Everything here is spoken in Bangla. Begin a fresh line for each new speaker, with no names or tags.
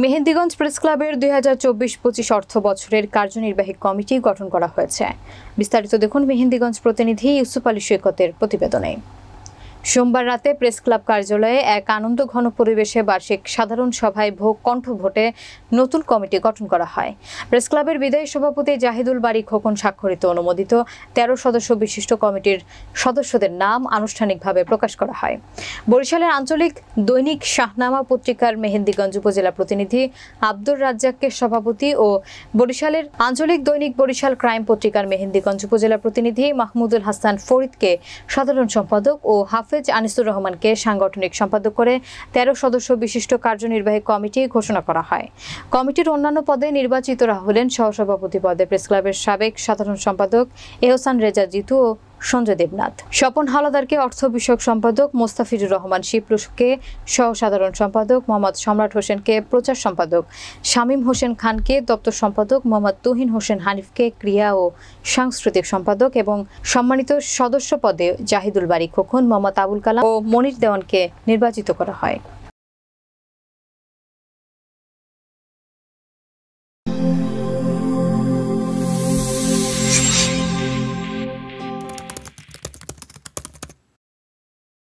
মেহেন্দিগঞ্জ প্রেস ক্লাবের দুই হাজার চব্বিশ পঁচিশ অর্থ বছরের কার্যনির্বাহী কমিটি গঠন করা হয়েছে বিস্তারিত দেখুন মেহেন্দিগঞ্জ প্রতিনিধি ইউসুফ আলী সৈকতের প্রতিবেদনে সোমবার রাতে প্রেস ক্লাব কার্যালয়ে এক আনন্দ ঘন পরিবেশে বার্ষিক সাধারণ সভায় ভোগ কণ্ঠ ভোটে নতুন কমিটি গঠন করা হয় প্রেস ক্লাবের বিদায়ী সভাপতি জাহিদুল বাড়ি খোকন স্বাক্ষরিত অনুমোদিত ১৩ সদস্য বিশিষ্ট কমিটির সদস্যদের নাম আনুষ্ঠানিকভাবে প্রকাশ করা হয় বরিশালের আঞ্চলিক দৈনিক শাহনামা পত্রিকার মেহেন্দিগঞ্জ উপজেলা প্রতিনিধি আব্দুর রাজ্জাককে সভাপতি ও বরিশালের আঞ্চলিক দৈনিক বরিশাল ক্রাইম পত্রিকার মেহেন্দিগঞ্জ উপজেলা প্রতিনিধি মাহমুদুল হাসান ফরিদকে সাধারণ সম্পাদক ও হাফ হাফেজ আনিসুর রহমানকে সাংগঠনিক সম্পাদক করে তেরো সদস্য বিশিষ্ট কার্যনির্বাহী কমিটি ঘোষণা করা হয় কমিটির অন্যান্য পদে নির্বাচিতরা হলেন সহসভাপতি পদে প্রেস ক্লাবের সাবেক সাধারণ সম্পাদক এহসান রেজা জিতু ও সঞ্জয় দেবনাথ স্বপন হালাদারকে অর্থ বিষয়ক সম্পাদক মোস্তাফিজুর রহমান শিবরুষকে সহ সাধারণ সম্পাদক মোহাম্মদ সম্রাট হোসেনকে প্রচার সম্পাদক শামীম হোসেন খানকে দপ্তর সম্পাদক মোহাম্মদ তুহিন হোসেন হানিফকে ক্রিয়া ও সাংস্কৃতিক সম্পাদক এবং সম্মানিত সদস্য পদে জাহিদুল বারী খোকন মোহাম্মদ আবুল কালাম ও মনির দেওয়ানকে নির্বাচিত করা হয়